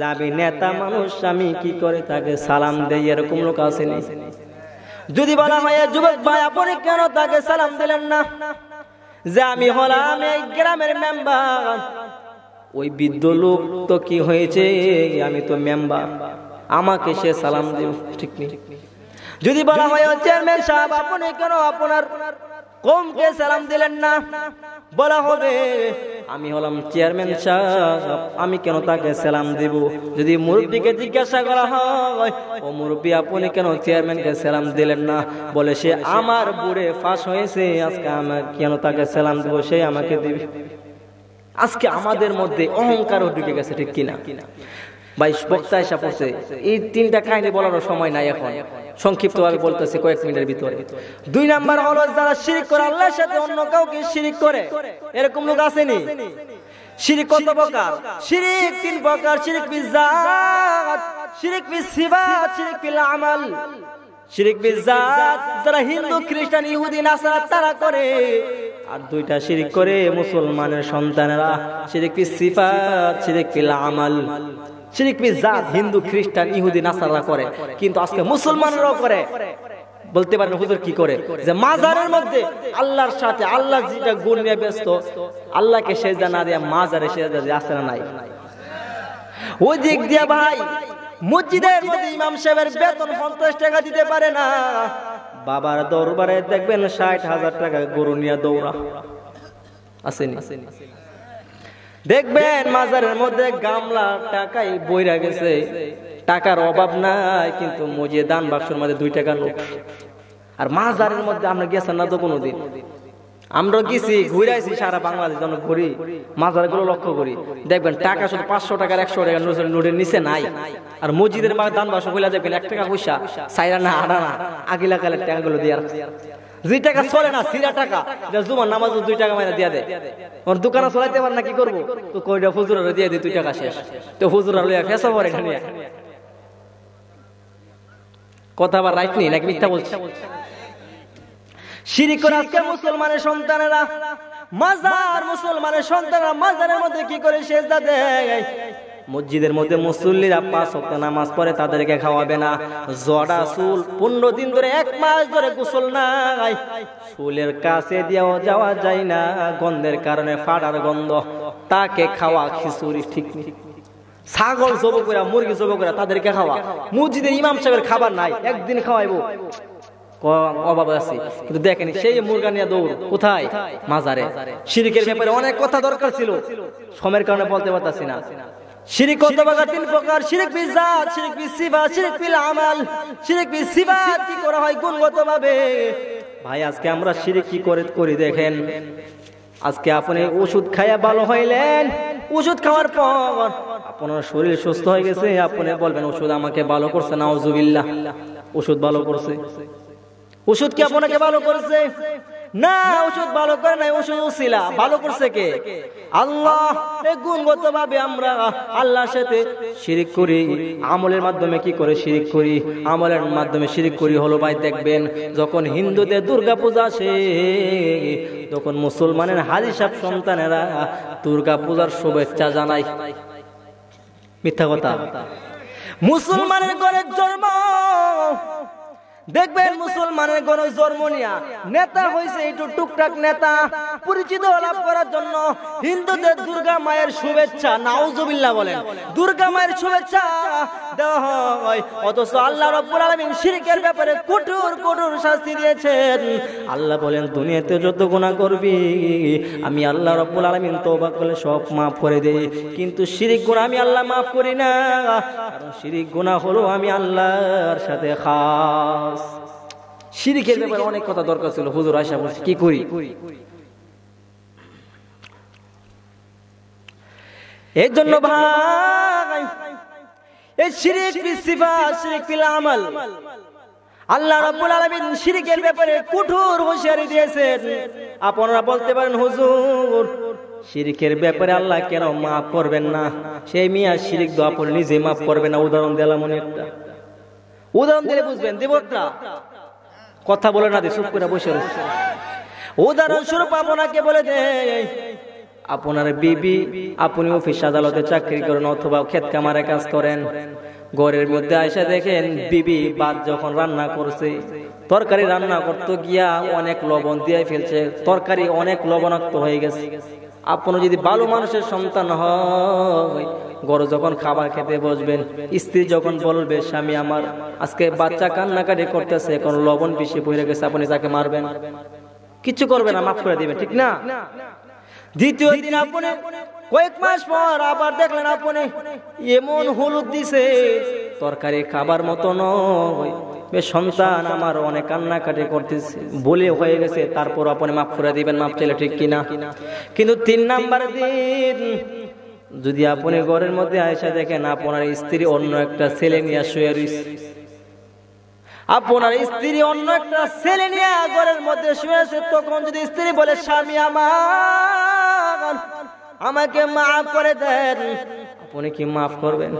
Speaker 1: যাবি নেতা মানুষ আমি কি করে তাকে সালাম দেই এরকম লোক আসেনি যদি বলা হয় যুবক ভাই আপনি কেন তাকে সালাম দিলেন না যে আমি হলাম এই গ্রামের মেম্বার ওই বৃদ্ধ লোক তো কি হয়েছে আমি তো মেম্বার আমাকে সে সালাম দিব ঠিক নেই যদি বলা হয় চেয়ারম্যান সাহেব আপনি কেন আপনার কমকে সালাম দিলেন না বলা হবে আমি হলাম চেয়ারম্যান সাহেব আমি কেন তাকে সালাম দিব যদি মুরব্বীকে জিজ্ঞাসা করা হয় ও মুরব্বী আপনি কেন চেয়ারম্যানকে সালাম দিলেন না বলে সে আমার বুড়ে ফাঁস হয়েছে আজকে আমার কেন তাকে সালাম দিব সে আমাকে দিবে আজকে আমাদের মধ্যে অহংকারও ঢুকে গেছে ঠিক কিনা ভাই বক্তা এসে পড়ছে এই তিনটা কাহিনী বলার সময় নাই এখন সংক্ষিপ্তভাবে বলতেছে কয়েক মিনিটের ভিতরে দুই নাম্বার হলো যারা শিরিক করে আল্লাহর সাথে অন্য কাউকে শিরিক করে এরকম লোক আসেনি শিরিক কত প্রকার শিরিক তিন প্রকার শিরিক বিজাত শিরিক বিসিবাত শিরিক বিল আমাল শিরিক বিজাত যারা হিন্দু খ্রিস্টান ইহুদি নাসারা তারা করে আর দুইটা শিরিক করে মুসলমানের সন্তানেরা শিরিক বিসিফাত শিরিক বিল আমাল শিরিক বিজাত হিন্দু খ্রিস্টান ইহুদি নাসারা করে কিন্তু আজকে মুসলমানরাও করে বলতে পারেন হুজুর কি করে যে মাজারের মধ্যে আল্লাহর সাথে আল্লাহ যেটা গুণ নিয়ে ব্যস্ত আল্লাহকে সেজা না দেয়া মাজারে সেজা দিয়ে আসে না নাই ওই দিক দিয়ে ভাই মসজিদের মধ্যে ইমাম সাহেবের বেতন পঞ্চাশ টাকা দিতে পারে না বাবার দরবারে দেখবেন ষাট হাজার টাকা গরু নিয়ে দৌড়া আসেনি দেখবেন মাজারের মধ্যে গামলা টাকাই বইরা গেছে টাকার অভাব নাই কিন্তু মজিয়ে দান বাক্সর মধ্যে দুই টাকা লোক আর মাজারের মধ্যে আমরা গেছেন না তো কোনোদিন আমরা গেছি ঘুরাইছি সারা বাংলাদেশ যেন ঘুরি মাজার গুলো লক্ষ্য করি দেখবেন টাকা শুধু পাঁচশো টাকার একশো টাকার নোটের নিচে নাই আর মসজিদের মাঝে দান বাসা কইলা দেখবেন এক টাকা পয়সা সাইরা না আড়া না আগিলা কালের টাকা গুলো দিয়ে দুই টাকা চলে না সিরা টাকা জুমার নামাজ দুই টাকা মাইনা দিয়া দেয় দোকানে চলাইতে পার না কি করবো তো কইটা দিয়ে দুই টাকা শেষ তো লইয়া পরে কথা আবার রাইট নেই নাকি মিথ্যা বলছে সিঁড়ি আজকে মুসলমানের সন্তানেরা মাজার মুসলমানের সন্তানেরা মাজারের মধ্যে কি করে শেষ দেয় মসজিদের মধ্যে মুসল্লিরা পাঁচ অক্ত নামাজ পরে তাদেরকে খাওয়াবে না জড়া চুল পনেরো দিন ধরে এক মাস ধরে গোসল নাই চুলের কাছে দিয়েও যাওয়া যায় না গন্ধের কারণে ফাটার গন্ধ তাকে খাওয়া খিচুড়ি ঠিক ছাগল জব মুরগি জব তাদেরকে খাওয়া মসজিদের ইমাম সাহেবের খাবার নাই একদিন খাওয়াইবো অভাব আছে কিন্তু অনেক কথা দরকার ছিল সময়ের কারণে বলতে পারতাছি না শিরিক তিন প্রকার শিরিক শিরিক শিরিক বিল আমাল শিরিক কি করা হয় ভাই আজকে আমরা শিরিক কি করে করি দেখেন আজকে আপনি ওষুধ খাইয়া ভালো হইলেন ওষুধ খাওয়ার পর আপনার শরীর সুস্থ হয়ে গেছে আপনি বলবেন ওষুধ আমাকে ভালো করছে না ওষুধ ভালো করছে ওষুধ কি আপনাকে ভালো করেছে না ওষুধ ভালো করে নাই ওষুধ উসিলা ভালো করছে কে আল্লাহ গুণগত ভাবে আমরা আল্লাহর সাথে শিরিক করি আমলের মাধ্যমে কি করে শিরিক করি আমলের মাধ্যমে শিরিক করি হলো ভাই দেখবেন যখন হিন্দুদের দুর্গা পূজা আসে তখন মুসলমানের হাজি সাহেব সন্তানেরা দুর্গা পূজার শুভেচ্ছা জানায় মিথ্যা কথা
Speaker 2: মুসলমানের
Speaker 1: ঘরে জন্ম দেখবেন মুসলমানের গণ জর্মনিয়া নেতা হয়েছে একটু টুকটাক নেতা পরিচিত লাভ করার জন্য হিন্দুদের দুর্গা মায়ের শুভেচ্ছা নাউজুবিল্লাহ বলেন দুর্গা মায়ের শুভেচ্ছা অথচ আল্লাহ রব্বুল আলমিন শিরিকের ব্যাপারে কঠোর কঠোর শাস্তি দিয়েছেন আল্লাহ বলেন দুনিয়াতে যত গুণা করবি আমি আল্লাহ রব্বুল আলামিন তওবা করলে সব মাফ করে দে কিন্তু শিরিক গুণা আমি আল্লাহ মাফ করি না কারণ শিরিক গুনাহ হলো আমি আল্লাহর সাথে খাস সিরিকের ব্যাপারে অনেক কথা দরকার ছিল হুজুর আশা বলছে কি করি এর জন্য ভাই এই শিরিক ফিসিফা শিরিক ফিল আমাল আল্লাহ রাব্বুল আলামিন শিরিকের ব্যাপারে কঠোর হুঁশিয়ারি দিয়েছেন আপনারা বলতে পারেন হুজুর শিরিকের ব্যাপারে আল্লাহ কেন মাফ করবেন না সেই মিয়া শিরিক দোয়া পড়লে নিজে মাফ করবে না উদাহরণ দিলাম একটা উদাহরণ দিলে বুঝবেন দেবটা কথা বলে না চুপ করে বসে রয়েছে ও উদাহরণস্বরূপ আপনাকে বলে দেয় আপনার বিবি আপনি অফিস আদালতে চাকরি করেন অথবা ক্ষেত কামারে কাজ করেন ঘরের মধ্যে আয়সা দেখেন বিবি বাদ যখন রান্না করছে তরকারি রান্না করতে গিয়া অনেক লবণ দিয়ে ফেলছে তরকারি অনেক লবণাক্ত হয়ে গেছে আপনার যদি ভালো মানুষের সন্তান হয় গরু যখন খাবার খেতে বসবেন স্ত্রী যখন বলবে স্বামী আমার আজকে বাচ্চা কান্নাকাটি করতেছে এখন লবণ পিসি পড়ে গেছে আপনি তাকে মারবেন কিছু করবে না মাফ করে দিবেন ঠিক না দ্বিতীয় দিন আপনি কয়েক মাস পর আবার দেখলেন আপনি এমন হলুদ দিছে তরকারি খাবার মতো নয় সন্তান আমার অনেক কান্নাকাটি করতেছে বলে হয়ে গেছে তারপর আপনি মাফ করে দিবেন মাফ চাইলে ঠিক কিনা কিন্তু তিন নাম্বার দিন যদি আপনি ঘরের মধ্যে আয়সা দেখেন আপনার স্ত্রী অন্য একটা ছেলে নিয়ে শুয়ে রয়েছে আপনার স্ত্রী অন্য একটা ছেলে নিয়ে ঘরের মধ্যে শুয়েছে তখন যদি স্ত্রী বলে স্বামী আমার আমাকে মাফ করে দেন আপনি কি মাফ করবেন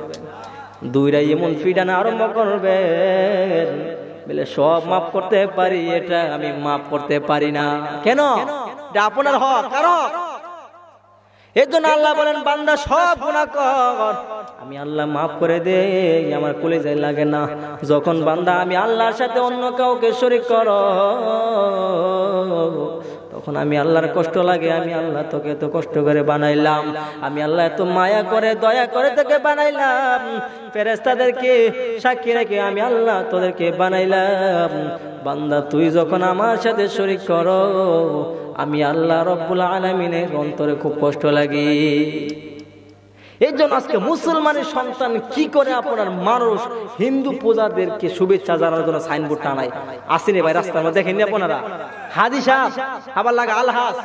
Speaker 1: দুইরা এমন ফিডান আরম্ভ করবেন বলে সব মাফ করতে পারি এটা আমি মাফ করতে পারি না কেন আপনার হক কারণ এর জন্য আল্লাহ বলেন বান্দা সব গুণা কর আমি আল্লাহ মাফ করে দে আমার কলেজায় লাগে না যখন বান্দা আমি আল্লাহর সাথে অন্য কাউকে শরিক কর তখন আমি আল্লাহর কষ্ট লাগে আমি আল্লাহ তোকে এত কষ্ট করে বানাইলাম আমি আল্লাহ এত মায়া করে দয়া করে তোকে বানাইলাম ফেরেস্তাদেরকে সাক্ষী রেখে আমি আল্লাহ তোদেরকে বানাইলাম বান্দা তুই যখন আমার সাথে শরিক করো আমি আল্লাহ রব্বুল আলমিনের অন্তরে খুব কষ্ট লাগে এই জন্য আজকে মুসলমানের সন্তান কি করে আপনার মানুষ হিন্দু প্রজাদেরকে শুভেচ্ছা জানার জন্য সাইনবোর্ড টানায় আসেন ভাই রাস্তার মধ্যে দেখেননি আপনারা হাদিস আবার লাগা আলহাস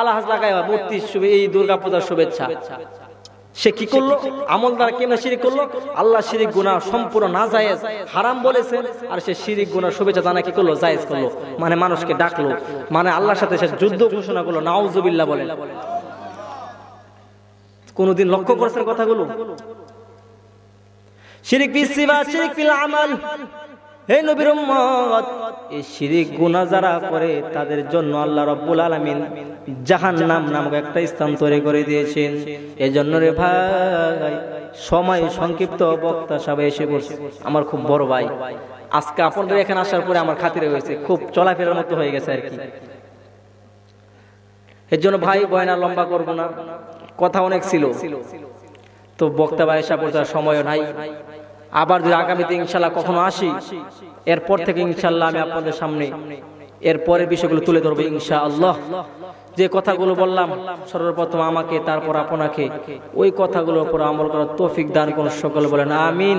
Speaker 1: আলহাস লাগায় বত্রিশ এই দুর্গা পূজার শুভেচ্ছা সে কি করলো আমল দ্বারা কেন শিরিক করলো আল্লাহ শিরিক গুণা সম্পূর্ণ না জায়েজ হারাম বলেছে আর সে শিরিক গুণা শুভেচ্ছা জানা কি করলো জায়েজ করলো মানে মানুষকে ডাকলো মানে আল্লাহর সাথে সে যুদ্ধ ঘোষণা করলো নাউজুবিল্লা বলে কোনদিন লক্ষ্য করেছেন কথাগুলো শিরিক বিসিবা শিরিক ফিল আমাল নবীর এই শিরিক গুণা যারা করে তাদের জন্য আল্লাহ রব্বুল আলমিন জাহান নাম নামক একটা স্থান তৈরি করে দিয়েছেন এজন্য রে ভাই সময় সংক্ষিপ্ত বক্তা সবাই এসে বসে আমার খুব বড় ভাই আজকে আপনাদের এখানে আসার পরে আমার খাতির হয়েছে খুব চলাফেরার মতো হয়ে গেছে আর কি এর জন্য ভাই বয়না লম্বা করবো না কথা অনেক ছিল তো বক্তা ভাই এসে সময় নাই আবার যদি আগামীতে ইনশাল্লাহ কখনো আসি এরপর থেকে ইনশাল্লাহ আমি আপনাদের সামনে এরপরে বিষয়গুলো তুলে ধরবো ইনশা আল্লাহ যে কথাগুলো বললাম সর্বপ্রথম আমাকে তারপর আপনাকে ওই কথাগুলোর উপর আমল করার তৌফিক দান করুন সকল বলেন আমিন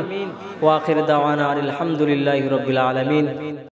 Speaker 1: ওয়াখির দাওয়ানা আলহামদুলিল্লাহ রবিল আলমিন